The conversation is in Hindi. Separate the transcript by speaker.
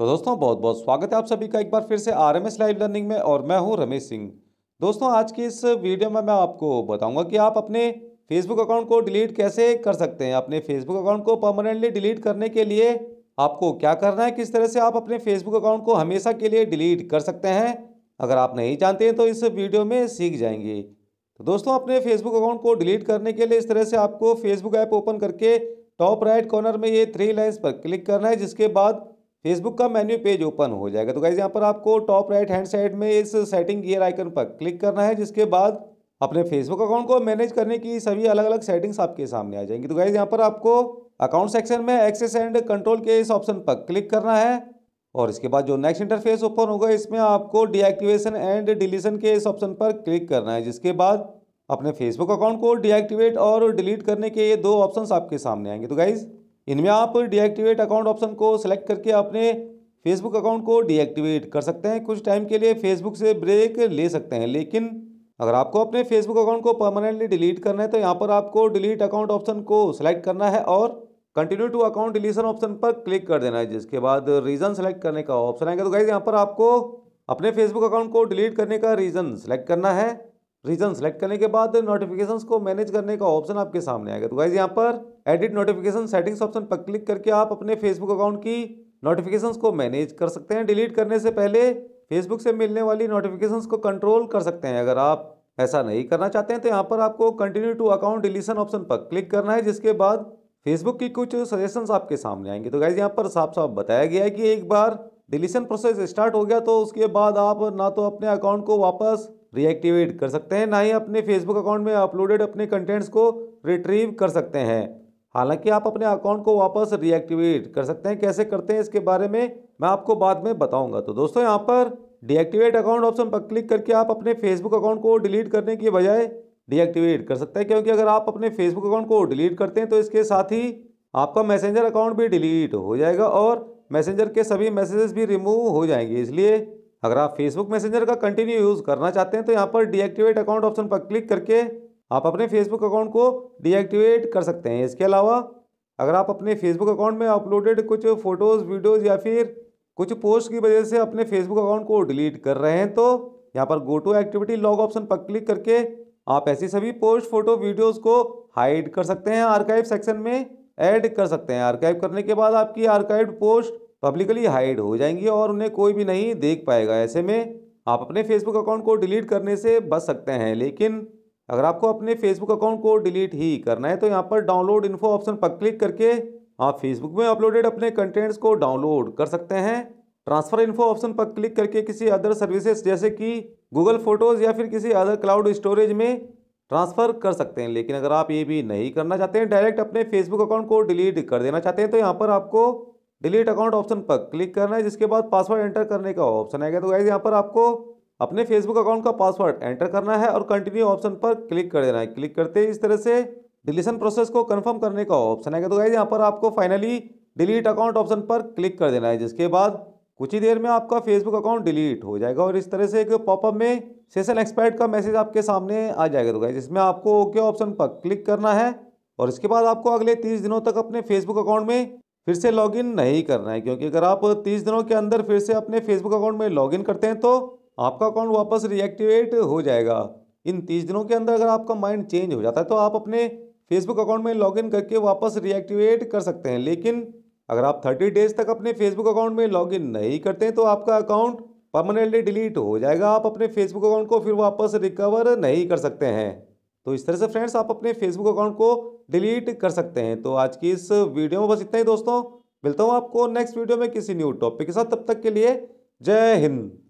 Speaker 1: तो दोस्तों बहुत बहुत स्वागत है आप सभी का एक बार फिर से R M S live learning में और मैं हूं रमेश सिंह दोस्तों आज की इस वीडियो में मैं आपको बताऊंगा कि आप अपने फेसबुक अकाउंट को डिलीट कैसे कर सकते हैं अपने फेसबुक अकाउंट को परमानेंटली डिलीट करने के लिए आपको क्या करना है किस तरह से आप अपने फेसबुक अकाउंट को हमेशा के लिए डिलीट कर सकते हैं अगर आप नहीं जानते हैं तो इस वीडियो में सीख जाएंगे तो दोस्तों अपने फेसबुक अकाउंट को डिलीट करने के लिए इस तरह से आपको फेसबुक ऐप ओपन करके टॉप राइट कॉर्नर में ये थ्री लाइन्स पर क्लिक करना है जिसके बाद फेसबुक का मेन्यू पेज ओपन हो जाएगा तो गाइज यहाँ पर आपको टॉप राइट हैंड साइड में इस सेटिंग गियर आइकन पर क्लिक करना है जिसके बाद अपने फेसबुक अकाउंट को मैनेज करने की सभी अलग अलग सेटिंग्स आपके सामने आ जाएंगी तो गाइज यहाँ पर आपको अकाउंट सेक्शन में एक्सेस एंड कंट्रोल के इस ऑप्शन पर क्लिक करना है और इसके बाद जो नेक्स्ट इंटरफेस ओपन होगा इसमें आपको डीएक्टिवेशन एंड डिलीशन के इस ऑप्शन पर क्लिक करना है जिसके बाद अपने फेसबुक अकाउंट को डीएक्टिवेट और डिलीट करने के ये दो ऑप्शंस आपके सामने आएंगे तो गाइज़ इनमें आप डीएक्टिवेट अकाउंट ऑप्शन को सिलेक्ट करके अपने फेसबुक अकाउंट को डीएक्टिवेट कर सकते हैं कुछ टाइम के लिए फेसबुक से ब्रेक ले सकते हैं लेकिन अगर आपको अपने फेसबुक अकाउंट को परमानेंटली डिलीट करना है तो यहाँ पर आपको डिलीट अकाउंट ऑप्शन को सिलेक्ट करना है और continue to account deletion option पर क्लिक कर देना है जिसके बाद रीज़न सेलेक्ट करने का ऑप्शन आएगा तो गाइज यहाँ पर आपको अपने फेसबुक अकाउंट को डिलीट करने का रीज़न सेलेक्ट करना है रीजन सेलेक्ट करने के बाद नोटिफिकेशन को मैनेज करने का ऑप्शन आपके सामने आएगा तो गाइज यहाँ पर एडिट नोटिफिकेशन सेटिंग्स ऑप्शन पर क्लिक करके आप अपने फेसबुक अकाउंट की नोटिफिकेशंस को मैनेज कर सकते हैं डिलीट करने से पहले फेसबुक से मिलने वाली नोटिफिकेशंस को कंट्रोल कर सकते हैं अगर आप ऐसा नहीं करना चाहते हैं तो यहाँ पर आपको continue to account deletion option पर क्लिक करना है जिसके बाद फेसबुक की कुछ सजेशंस आपके सामने आएंगे तो गाइज यहाँ पर साफ साफ बताया गया है कि एक बार डिलीशन प्रोसेस स्टार्ट हो गया तो उसके बाद आप ना तो अपने अकाउंट को वापस रिएक्टिवेट कर सकते हैं ना ही अपने फेसबुक अकाउंट में अपलोडेड अपने कंटेंट्स को रिट्रीव कर सकते हैं हालांकि आप अपने अकाउंट को वापस रिएक्टिवेट कर सकते हैं कैसे करते हैं इसके बारे में मैं आपको बाद में बताऊंगा तो दोस्तों यहाँ पर डीएक्टिवेट अकाउंट ऑप्शन पर क्लिक करके आप अपने फेसबुक अकाउंट को डिलीट करने के बजाय डीएक्टिवेट कर सकते हैं क्योंकि अगर आप अपने फेसबुक अकाउंट को डिलीट करते हैं तो इसके साथ ही आपका मैसेंजर अकाउंट भी डिलीट हो जाएगा और मैसेंजर के सभी मैसेजेस भी रिमूव हो जाएंगे इसलिए अगर आप फेसबुक मैसेंजर का कंटिन्यू यूज़ करना चाहते हैं तो यहाँ पर डीएक्टिवेट अकाउंट ऑप्शन पर क्लिक करके आप अपने फेसबुक अकाउंट को डीएक्टिवेट कर सकते हैं इसके अलावा अगर आप अपने फेसबुक अकाउंट में अपलोडेड कुछ फ़ोटोज़ वीडियोज़ या फिर कुछ पोस्ट की वजह से अपने फेसबुक अकाउंट को डिलीट कर रहे हैं तो यहाँ पर go to activity log option पर क्लिक करके आप ऐसी सभी पोस्ट फोटो वीडियोस को हाइड कर सकते हैं आर्काइव सेक्शन में ऐड कर सकते हैं आर्काइव करने के बाद आपकी आर्काइव पोस्ट पब्लिकली हाइड हो जाएंगी और उन्हें कोई भी नहीं देख पाएगा ऐसे में आप अपने फेसबुक अकाउंट को डिलीट करने से बच सकते हैं लेकिन अगर आपको अपने फेसबुक अकाउंट को डिलीट ही करना है तो यहाँ पर डाउनलोड इन्फो ऑप्शन पर क्लिक करके आप फेसबुक में अपलोडेड अपने कंटेंट्स को डाउनलोड कर सकते हैं ट्रांसफ़र इन्फो ऑप्शन पर क्लिक करके किसी अदर सर्विसेज जैसे कि गूगल फोटोज़ या फिर किसी अदर क्लाउड स्टोरेज में ट्रांसफ़र कर सकते हैं लेकिन अगर आप ये भी नहीं करना चाहते हैं डायरेक्ट अपने फेसबुक अकाउंट को डिलीट कर देना चाहते हैं तो यहाँ पर आपको डिलीट अकाउंट ऑप्शन पर क्लिक करना है जिसके बाद पासवर्ड एंटर करने का ऑप्शन आएगा तो गाइज यहाँ पर आपको अपने फेसबुक अकाउंट का पासवर्ड एंटर करना है और कंटिन्यू ऑप्शन पर क्लिक कर देना है क्लिक करते ही इस तरह से डिलीशन प्रोसेस को कंफर्म करने का ऑप्शन आएगा तो गाइज यहाँ पर आपको फाइनली डिलीट अकाउंट ऑप्शन पर क्लिक कर देना है जिसके बाद कुछ ही देर में आपका फेसबुक अकाउंट डिलीट हो जाएगा और इस तरह से एक पॉपअप में सेशन एक्सपायर्ड का मैसेज आपके सामने आ जाएगा तो गाइज इसमें आपको ओके ऑप्शन पर क्लिक करना है और इसके बाद आपको अगले तीस दिनों तक अपने फेसबुक अकाउंट में फिर से लॉगिन नहीं करना है क्योंकि अगर आप तीस दिनों के अंदर फिर से अपने फेसबुक अकाउंट में लॉगिन करते हैं तो आपका अकाउंट वापस रिएक्टिवेट हो जाएगा इन तीस दिनों के अंदर अगर आपका माइंड चेंज हो जाता है तो आप अपने फेसबुक अकाउंट में लॉगिन करके वापस रिएक्टिवेट कर सकते हैं लेकिन अगर आप थर्टी डेज तक अपने फेसबुक अकाउंट में लॉगिन नहीं करते हैं तो आपका अकाउंट परमानेंटली डिलीट हो जाएगा आप अपने फेसबुक अकाउंट को फिर वापस रिकवर नहीं कर सकते हैं तो इस तरह से फ्रेंड्स आप अपने फेसबुक अकाउंट को डिलीट कर सकते हैं तो आज की इस वीडियो में बस इतना ही दोस्तों मिलता हूँ आपको नेक्स्ट वीडियो में किसी न्यू टॉपिक के साथ तब तक के लिए जय हिंद